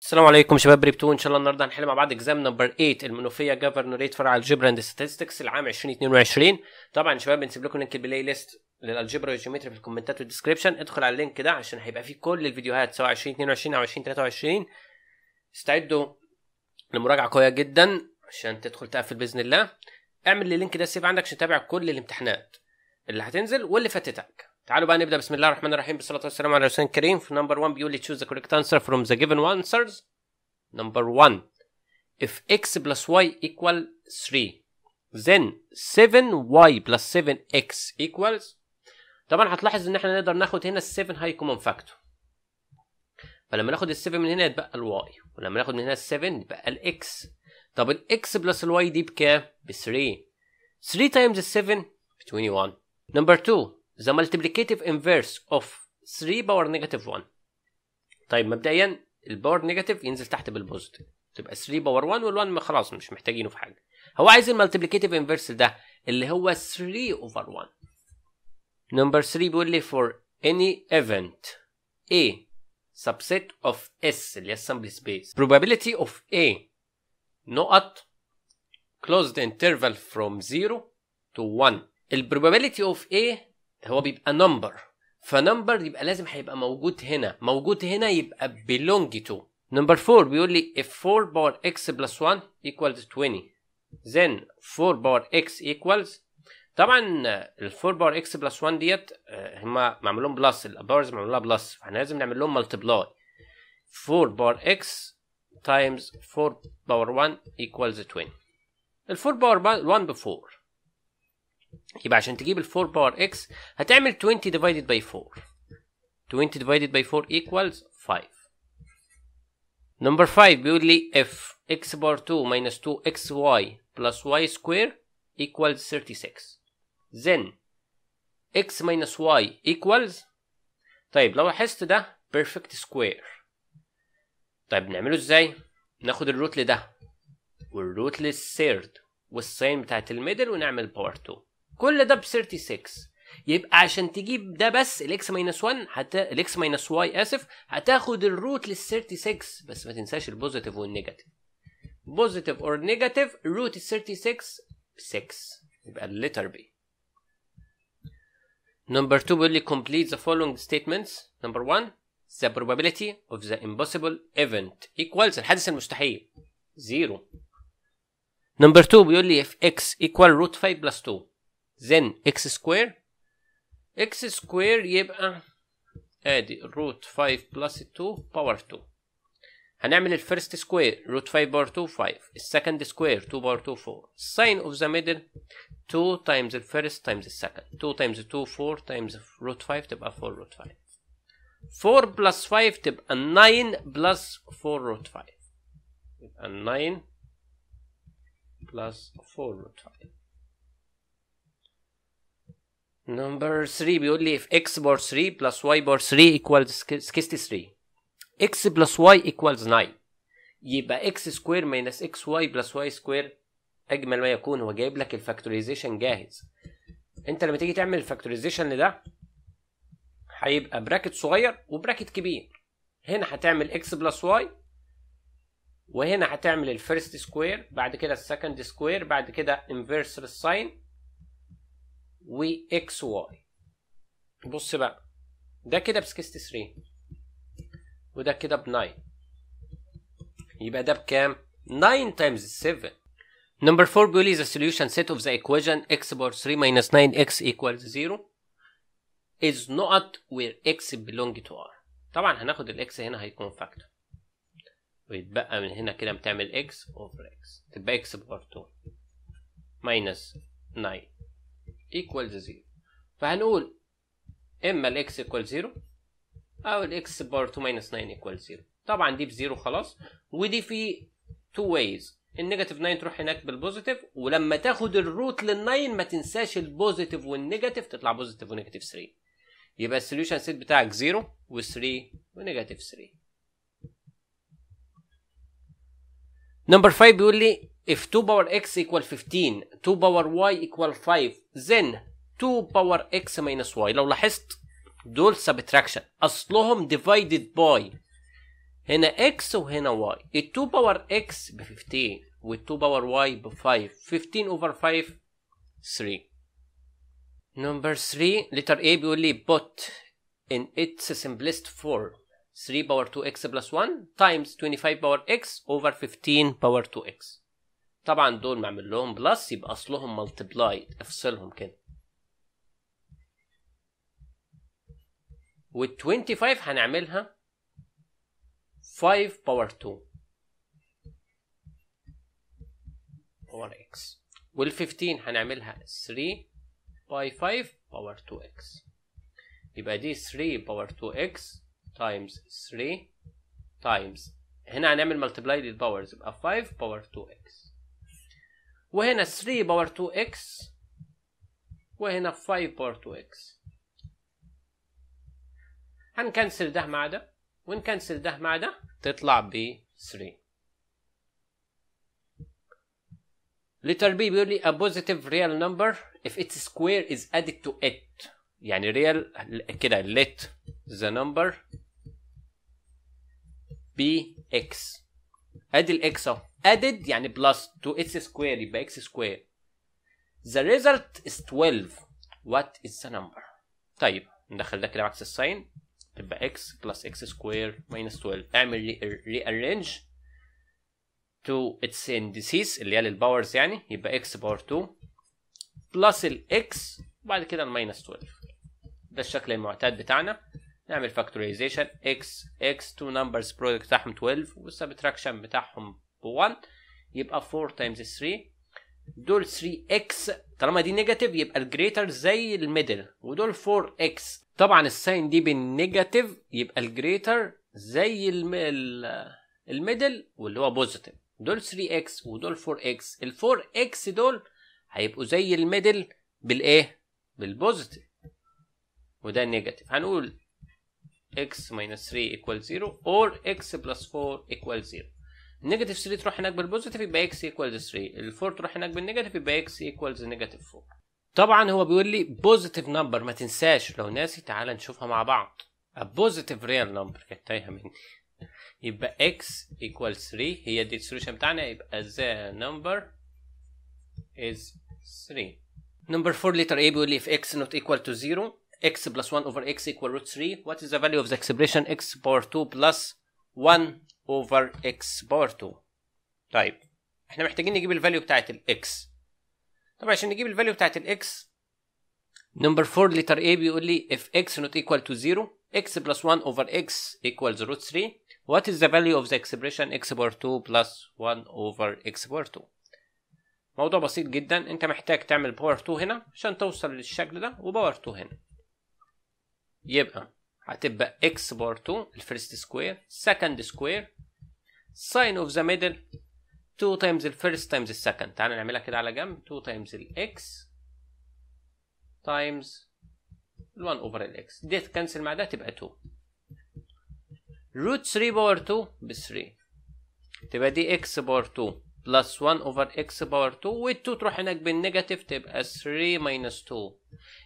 السلام عليكم شباب ريبتو ان شاء الله النهارده هنحل مع بعض اكزام نمبر 8 المنوفيه جفرنوريت فرع الجبر اند ستاتستكس العام 2022 طبعا شباب بنسيب لكم لينك البلاي ليست للالجبرا والجيومتري في الكومنتات والديسكربشن ادخل على اللينك ده عشان هيبقى فيه كل الفيديوهات سواء 2022 او 2023 استعدوا لمراجعه قويه جدا عشان تدخل تقفل باذن الله اعمل اللينك ده سيف عندك عشان تتابع كل الامتحانات اللي هتنزل واللي فاتتك تعالوا بقى نبدا بسم الله الرحمن الرحيم بالصلاه والسلام على رسول الكريم في نمبر 1 بيقول لي تشوز ذا كوريكت انسر فروم ذا جيفن answers نمبر 1 if x plus y equal 3 then 7y plus 7x equals طبعا هتلاحظ ان احنا نقدر ناخد هنا ال 7 هاي كومن فاكتور فلما ناخد ال 7 من هنا يتبقى ال y ولما ناخد من هنا ال 7 يتبقى الاكس طب الاكس بلس الواي دي بكام؟ ب 3 3 تايمز ال 7 ب 21 نمبر 2 the multiplicative inverse of 3 power negative 1 طيب مبدئيا الباور نيجاتيف ينزل تحت بالبوزيتيف تبقى 3 باور 1 وال1 خلاص مش محتاجينه في حاجه هو عايز multiplicative انفرس ده اللي هو 3 اوفر 1 نمبر 3 بيقول لي for any event A subset of S اللي هي السامبل سبيس probability of A نقط closed interval from 0 to 1 ال probability of A هو بيبقى نمبر فنمبر يبقى لازم هيبقى موجود هنا موجود هنا يبقى بيلونج تو نمبر 4 بيقول لي if 4 باور x plus 1 equals 20 then 4 باور x equals طبعا ال 4 باور x plus 1 ديت آه، هما معمول لهم بلس الباورز معمول لها بلس فاحنا لازم نعمل لهم ملتبلاي 4 باور x times 4 باور 1 equals 20 ال 4 باور 1 ب 4 يبقى عشان تجيب ال 4 باور اكس هتعمل 20 ديفايدد باي 4 20 ديفايدد باي 4 ايكوالز 5 نمبر 5 بيقول لي if x باور 2 minus 2xy plus y square equals 36 then x minus y equals طيب لو لاحظت ده perfect square طيب نعمله ازاي؟ ناخد الروت لده والروت للثيرد والساين بتاعت الميدل ونعمل باور 2 كل ده ب 36 يبقى عشان تجيب ده بس الاكس ماينس 1 حتى الاكس ماينس واي اسف هتاخد الروت لل 36 بس ما تنساش البوزيتيف والنيجاتيف بوزيتيف اور نيجاتيف روت 36 6 يبقى الليتر بي نمبر 2 بيقول لي complete the following statements. نمبر 1 the probability of the impossible event equals الحدث المستحيل 0. نمبر 2 بيقول لي if x equal root 5 plus 2 then x squared, x square يبقى uh, add root 5 plus 2 power 2 هنعمل first square root 5 power 2 5 second square 2 power 2 4 sine of the middle 2 times the first times the second 2 times the 2 4 times root 5 تبقى uh, 4 root 5 4 plus 5 تبقى uh, 9 plus 4 root 5 يبقى 9 plus 4 root 5 نمبر 3 بيقول لي if x بار 3 plus y بار 3 equals 63 x plus y equals 9 يبقى x square minus واي plus y سكوير اجمل ما يكون هو جايب لك الفاكتوريزيشن جاهز انت لما تيجي تعمل الفاكتوريزيشن لده هيبقى براكت صغير وبراكت كبير هنا هتعمل x بلس y وهنا هتعمل الفيرست سكوير بعد كده السكند سكوير بعد كده انفيرس للساين اكس واي بص بقى ده كده ب 63 وده كده ب 9 يبقى ده بكام 9 times 7 نمبر 4 بيقول لي ذا سوليوشن سيت اوف ذا ايكويشن x بار 3 ماينس 9x ايكوال 0 is not where x belong to r طبعا هناخد الاكس هنا هيكون فاكتور ويتبقى من هنا كده بتعمل x over x تبقى x بار 2 minus 9 equals 0 فهنقول اما الاكس ايكوال 0 او الاكس بار 2 ماينس 9 ايكوال 0 طبعا دي ب 0 خلاص ودي في تو وايز النيجاتيف 9 تروح هناك بالبوزيتيف ولما تاخد الروت لل9 ما تنساش البوزيتيف والنيجاتيف تطلع بوزيتيف ونيجاتيف 3 يبقى السوليوشن سيت بتاعك 0 و3 ونيجاتيف 3 نمبر 5 بيقول لي if 2 power x equal 15 2 power y equal 5 then 2 power x minus y لو لاحظت دول subtraction اصلهم divided by هنا x وهنا y If 2 power x ب 15 with 2 power y ب 5 15 over 5 3 number 3 letter A بيقول لي but in its simplest form 3 power 2x plus 1 times 25 power x over 15 power 2x طبعا دول معمل لهم بلس يبقى اصلهم ملتبلايد افصلهم كده وال 25 هنعملها 5 باور 2 باور اكس وال 15 هنعملها 3 باي 5 باور 2 اكس يبقى دي 3 باور 2 اكس تايمز 3 تايمز هنا هنعمل ملتبلاي للباورز يبقى 5 باور 2 اكس وهنا 3 باور 2x وهنا 5 باور 2x هنكنسل ده مع ده ونكنسل ده مع ده تطلع ب 3 لتر بي بيقول لي a positive real number if its square is added to it يعني real كده let the number be x ادي الاكس اهو ادد يعني بلس تو اكس سكوير يبقى اكس سكوير ذا ريزلت از 12 وات از ذا نمبر طيب ندخل ده كده عكس الساين تبقى اكس بلس اكس سكوير ماينس 12 اعمل rearrange تو اتس indices اللي هي للباورز يعني يبقى اكس باور 2 بلس الاكس وبعد كده الماينس 12 ده الشكل المعتاد بتاعنا نعمل فاكتوريزيشن اكس اكس تو نمبرز برودكت بتاعهم 12 والسبتراكشن بتاعهم ب 1 يبقى 4 تايمز 3 دول 3 اكس طالما دي نيجاتيف يبقى الجريتر زي الميدل ودول 4 اكس طبعا الساين دي بالنيجاتيف يبقى الجريتر زي الميدل واللي هو بوزيتيف دول 3 اكس ودول 4 اكس ال 4 اكس دول هيبقوا زي الميدل بالايه بالبوزيتيف وده نيجاتيف هنقول x minus 3 equal 0 or x plus 4 equal 0 النيجاتيف 3 تروح هناك بالبوزيتيف يبقى x equals 3 ال 4 تروح هناك بالنيجاتيف يبقى x equals negative 4 طبعا هو بيقول لي بوزيتيف نمبر ما تنساش لو ناسي تعالى نشوفها مع بعض a positive real number كانت تايهه مني يبقى x equals 3 هي دي السوليوشن بتاعنا يبقى the number is 3 number 4 letter A بيقول لي if x not equal to 0 x plus 1 over x equal root 3 what is the value of the expression x power 2 plus 1 over x power 2 طيب احنا محتاجين نجيب الفاليو بتاعت x طبعا عشان نجيب الفاليو بتاعت x نمبر 4 لتر A بيقول لي if x not equal to 0 x plus 1 over x equals root 3 what is the value of the expression x power 2 plus 1 over x power 2 موضوع بسيط جدا انت محتاج تعمل باور 2 هنا عشان توصل للشكل ده وباور 2 هنا يبقى هتبقى x بار 2 الفيرست سكوير سكند سكوير ساين اوف ذا ميدل 2 تايمز الفيرست تايمز السكند تعالى نعملها كده على جنب 2 تايمز x تايمز 1 اوفر x دي تكنسل مع ده تبقى 2 روت 3 باور 2 ب 3 تبقى دي x باور 2 بلس 1 اوفر x باور 2 وال 2 تروح هناك بالنيجاتيف تبقى 3 ماينس 2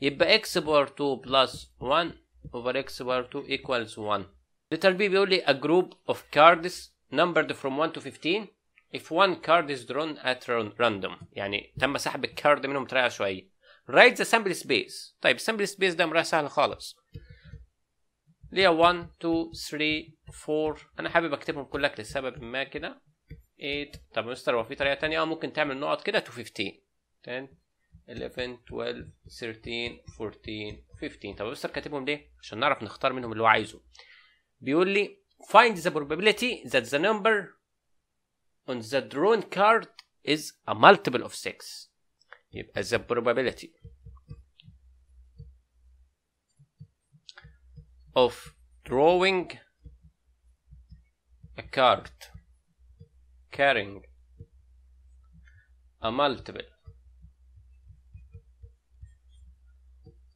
يبقى x باور 2 بلس 1 over x bar 2 equals 1 letter B بيقول لي a group of cards numbered from 1 to 15 if one card is drawn at random يعني تم سحب الكارد منهم بطريقه شوية write the sample space طيب sample space ده مرة سهل خالص ليا 1 2 3 4 انا حابب اكتبهم كلك لسبب ما كده 8 طب مستر هو في طريقه تانية اه ممكن تعمل نقط كده to 15 10 11 12 13 14 15 طب بص كاتبهم ليه عشان نعرف نختار منهم اللي هو عايزه بيقول لي find the probability that the number on the drawn card is a multiple of 6 يبقى the probability of drawing a card carrying a multiple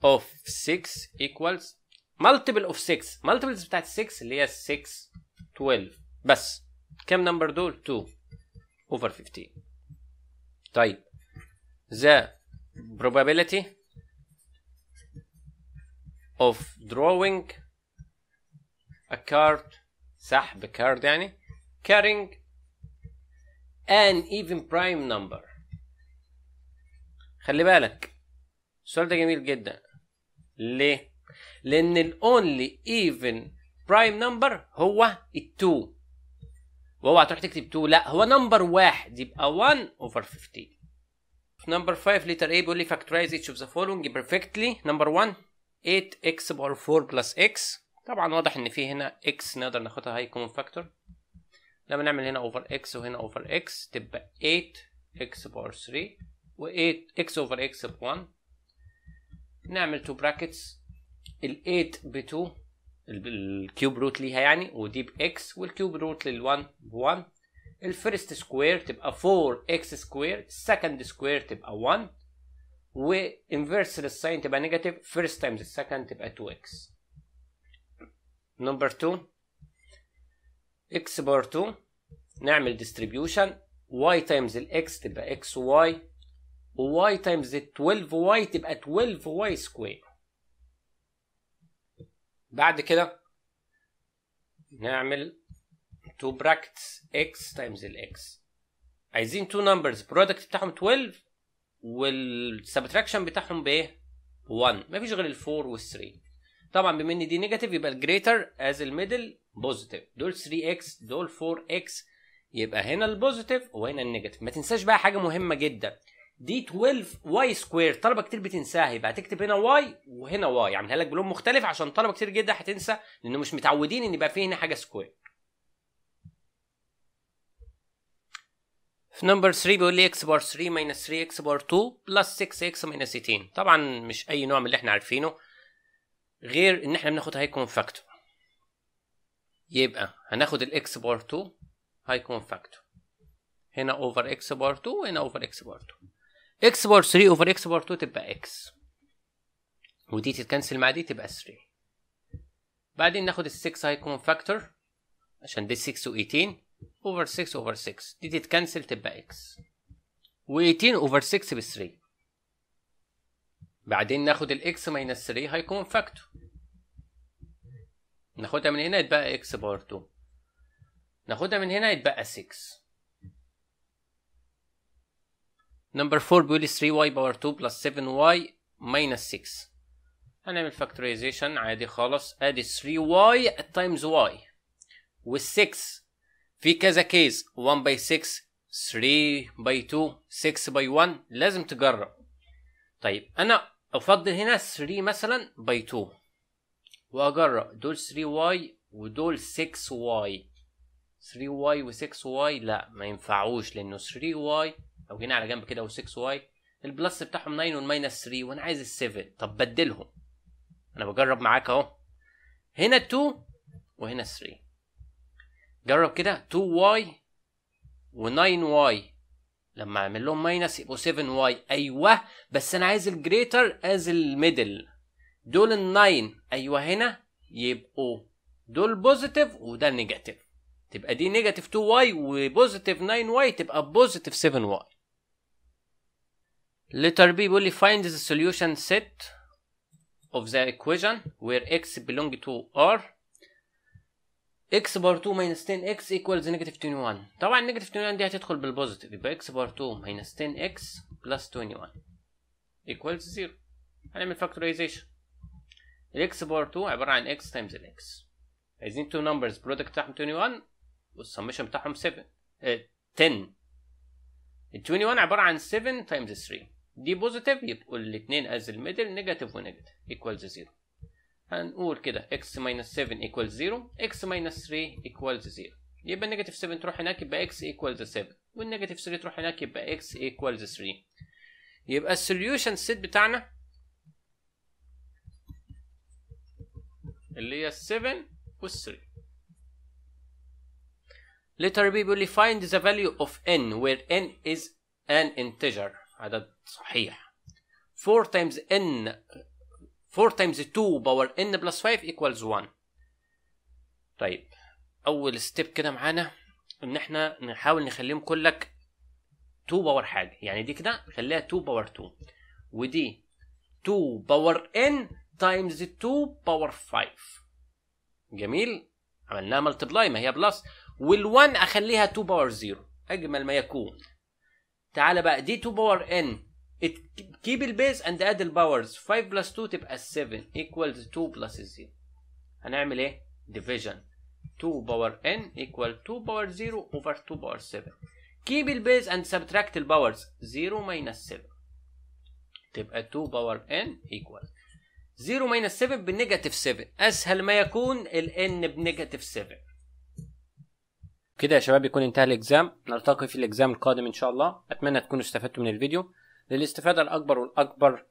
of 6 equals multiple of 6 multiples بتاعت 6 اللي هي 6 12 بس كم نمبر دول 2 over 15 طيب the probability of drawing a card سحب card يعني carrying an even prime number خلي بالك السؤال ده جميل جدا ليه؟ لأن الـ only even prime number هو الـ 2 واوعى تروح تكتب 2 لا هو نمبر واحد يبقى 1 over 15 في نمبر 5 لتر A بيقول لي factorize each of the following perfectly نمبر 1 8x باور 4 بلس x طبعا واضح ان في هنا x نقدر ناخدها هاي كومن فاكتور لما نعمل هنا اوفر x وهنا اوفر x تبقى 8x باور 3 و 8 x over x ب 1 نعمل تو براكتس ال8 ب 2 الكيوب روت ليها يعني ودي باكس والكيوب روت لل1 ب1 الفيرست سكوير تبقى 4 اكس سكوير السكند سكوير تبقى 1 وانفرس للساين تبقى نيجاتيف فيرست تايمز السكند تبقى 2 اكس نمبر 2 اكس بار 2 نعمل ديستريبيوشن y تايمز الاكس تبقى اكس واي واي تايمز 12 واي تبقى 12 واي سكوير بعد كده نعمل تو براكتس اكس تايمز الاكس عايزين تو نمبرز برودكت بتاعهم 12 والسبتراكشن بتاعهم بايه 1 مفيش غير ال4 وال3 طبعا بما ان دي نيجاتيف يبقى الجريتر از الميدل بوزيتيف دول 3x دول 4x يبقى هنا البوزيتيف وهنا النيجاتيف ما تنساش بقى حاجه مهمه جدا دي 12 واي سكوير طلبه كتير بتنساها يبقى هتكتب هنا واي وهنا واي عاملها لك بلون مختلف عشان طلبه كتير جدا هتنسى لان مش متعودين ان يبقى فيه هنا حاجه سكوير في نمبر 3 بيقول لي اكس بار 3 ماينس 3 اكس بار 2 بلس 6 اكس ماينس 18 طبعا مش اي نوع من اللي احنا عارفينه غير ان احنا بناخد هاي فاكتور يبقى هناخد الاكس بار 2 هاي فاكتور هنا اوفر اكس بار 2 وهنا اوفر اكس بار 2 اكس بار 3 اوفر اكس بار 2 تبقى اكس ودي تتكنسل مع دي تبقى 3 بعدين ناخد ال 6 هيكون فاكتور عشان دي 6 و 18 اوفر 6 اوفر 6 دي تتكنسل تبقى اكس و 18 اوفر 6 ب 3 بعدين ناخد الاكس ماينس 3 هيكون فاكتور ناخدها من هنا يتبقى اكس بار 2 ناخدها من هنا يتبقى 6 نمبر 4 بيقول لي 3 واي باور 2 بلس 7 واي ماينس 6 هنعمل فاكتورايزيشن عادي خالص ادي 3 واي تايمز واي وال6 في كذا كيس 1 باي 6 3 باي 2 6 باي 1 لازم تجرب طيب انا افضل هنا 3 مثلا باي 2 واجرب دول 3 واي ودول 6 واي 3 واي و6 واي لا ما ينفعوش لانه 3 واي لو جينا على جنب كده و6 واي البلس بتاعهم 9 والماينس 3 وانا عايز ال7 طب بدلهم انا بجرب معاك اهو هنا 2 وهنا 3 جرب كده 2 واي و9 واي لما اعمل لهم ماينس يبقوا 7 واي ايوه بس انا عايز الجريتر از الميدل دول ال9 ايوه هنا يبقوا دول بوزيتيف وده نيجاتيف تبقى دي نيجاتيف 2 واي وبوزيتيف 9 واي تبقى بوزيتيف 7 واي letter B بيقول لي find the solution set of the equation where x belong to R x bar 2 minus 10x equals negative 21 طبعا negative 21 دي هتدخل بالبوزيتيف يبقى x bar 2 minus 10x plus 21 equals 0 هنعمل factorization x bar 2 عباره عن x times x عايزين 2 numbers product بتاعهم 21 summation بتاعهم 7 10 ال 21 عباره عن 7 times 3 دي بوزيتيف يبقوا الاثنين از الميدل نيجاتيف ونيجاتيف ايكوالز زيرو هنقول كده x minus 7 equals 0 x minus 3 ايكوالز 0 يبقى النيجاتيف 7 تروح هناك يبقى x equals 7 والنيجاتيف 3 تروح هناك يبقى x equals 3 يبقى السوليوشن سيت بتاعنا اللي هي 7 وال 3 letter B بيقول لي find the value of n where n is an integer عدد صحيح 4 times n 4 times 2 باور n بلس 5 equals 1 طيب اول ستيب كده معانا ان احنا نحاول نخليهم كلك 2 باور حاجه يعني دي كده نخليها 2 باور 2 ودي 2 باور n تايمز 2 باور 5 جميل عملناها ملتبلاي ما هي بلس وال1 اخليها 2 باور 0 اجمل ما يكون تعالى بقى دي 2 باور ان كيب البيز اند اد الباورز 5 بلس 2 تبقى 7 equals 2 بلس 0 هنعمل ايه؟ division 2 باور n ايكوال 2 باور 0 over 2 باور 7 كيب البيز and subtract الباورز 0 minus 7 تبقى 2 باور n ايكوال 0 minus 7 بنيجاتيف 7 اسهل ما يكون ال n بنيجاتيف 7 كده يا شباب يكون انتهى الاكزام نلتقي في الاكزام القادم ان شاء الله اتمنى تكونوا استفدتوا من الفيديو للاستفاده الاكبر والاكبر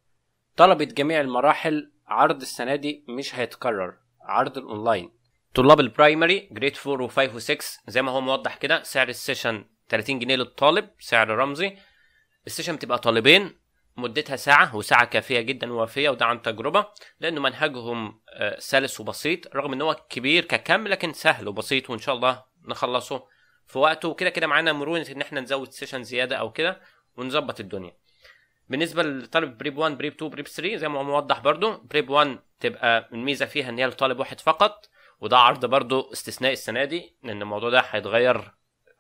طلبة جميع المراحل عرض السنه دي مش هيتكرر عرض الاونلاين طلاب البرايمري جريد 4 و5 و6 زي ما هو موضح كده سعر السيشن 30 جنيه للطالب سعر رمزي السيشن بتبقى طالبين مدتها ساعة وساعة كافية جدا ووافية وده عن تجربة لأنه منهجهم آه، سلس وبسيط رغم إن هو كبير ككم لكن سهل وبسيط وإن شاء الله نخلصه في وقته وكده كده معانا مرونه ان احنا نزود سيشن زياده او كده ونظبط الدنيا بالنسبه لطالب بريب 1 بريب 2 بريب 3 زي ما هو موضح برضو بريب 1 تبقى الميزه فيها ان هي لطالب واحد فقط وده عرض برضو استثناء السنه دي لان الموضوع ده هيتغير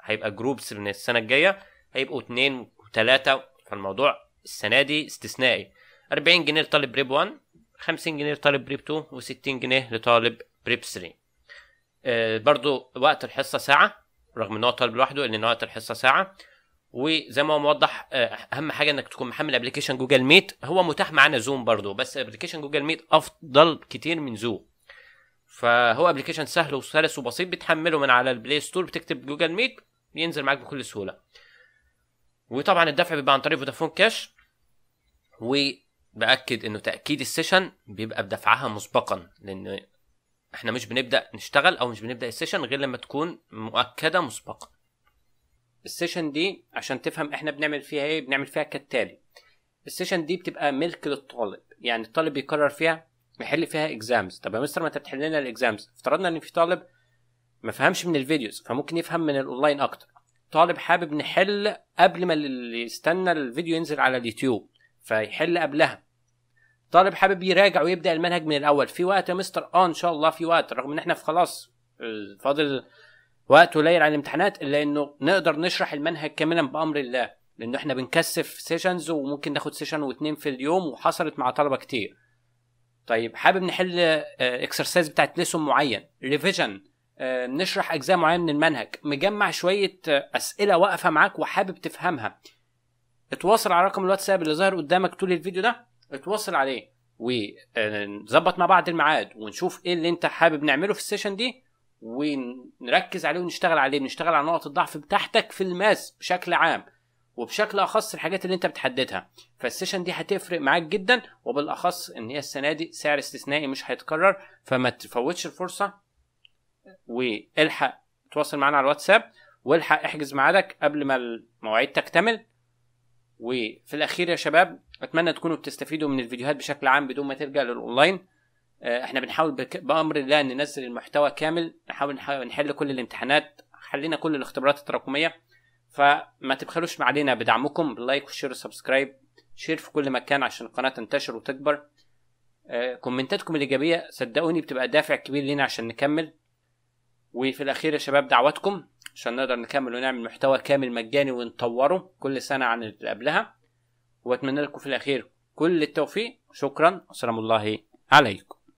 هيبقى جروبس من السنه الجايه هيبقوا اتنين وتلاته فالموضوع السنه دي استثنائي 40 جنيه لطالب بريب 1 50 جنيه لطالب بريب 2 و60 جنيه لطالب بريب 3 آه، برضو وقت الحصه ساعه رغم ان هو طالب لوحده لان وقت الحصه ساعه وزي ما هو موضح آه، اهم حاجه انك تكون محمل ابلكيشن جوجل ميت هو متاح معانا زوم برضو بس ابلكيشن جوجل ميت افضل كتير من زوم فهو ابلكيشن سهل وسلس وبسيط بتحمله من على البلاي ستور بتكتب جوجل ميت ينزل معاك بكل سهوله وطبعا الدفع بيبقى عن طريق فودافون كاش وباكد انه تاكيد السيشن بيبقى بدفعها مسبقا لان احنا مش بنبدا نشتغل او مش بنبدا السيشن غير لما تكون مؤكده مسبقا السيشن دي عشان تفهم احنا بنعمل فيها ايه بنعمل فيها كالتالي السيشن دي بتبقى ملك للطالب يعني الطالب بيقرر فيها يحل فيها اكزامز طب يا مستر ما انت بتحل لنا الاكزامز افترضنا ان في طالب ما فهمش من الفيديوز فممكن يفهم من الاونلاين اكتر طالب حابب نحل قبل ما اللي يستنى الفيديو ينزل على اليوتيوب فيحل قبلها طالب حابب يراجع ويبدا المنهج من الاول في وقت يا مستر اه ان شاء الله في وقت رغم ان احنا في خلاص آه، فاضل وقت قليل على الامتحانات الا انه نقدر نشرح المنهج كاملا بامر الله لان احنا بنكثف سيشنز وممكن ناخد سيشن واثنين في اليوم وحصلت مع طلبه كتير طيب حابب نحل اكسرسايز آه، بتاعت ليسون معين ريفيجن آه، نشرح اجزاء معينه من المنهج مجمع شويه اسئله واقفه معاك وحابب تفهمها اتواصل على رقم الواتساب اللي ظاهر قدامك طول الفيديو ده اتواصل عليه ونظبط مع بعض الميعاد ونشوف ايه اللي انت حابب نعمله في السيشن دي ونركز عليه ونشتغل عليه بنشتغل على نقط الضعف بتاعتك في الماس بشكل عام وبشكل اخص الحاجات اللي انت بتحددها فالسيشن دي هتفرق معاك جدا وبالاخص ان هي السنه دي سعر استثنائي مش هيتكرر فما تفوتش الفرصه والحق تواصل معانا على الواتساب والحق احجز ميعادك قبل ما المواعيد تكتمل وفي الاخير يا شباب اتمنى تكونوا بتستفيدوا من الفيديوهات بشكل عام بدون ما ترجع للاونلاين آه، احنا بنحاول بامر الله ننزل المحتوى كامل نحاول نحل كل الامتحانات حلينا كل الاختبارات التراكميه فما تبخلوش علينا بدعمكم باللايك والشير والسبسكرايب شير في كل مكان عشان القناه تنتشر وتكبر آه، كومنتاتكم الايجابيه صدقوني بتبقى دافع كبير لينا عشان نكمل وفي الاخير يا شباب دعواتكم عشان نقدر نكمل ونعمل محتوى كامل مجاني ونطوره كل سنة عن اللي قبلها واتمنى لكم في الاخير كل التوفيق شكرا وسلام الله عليكم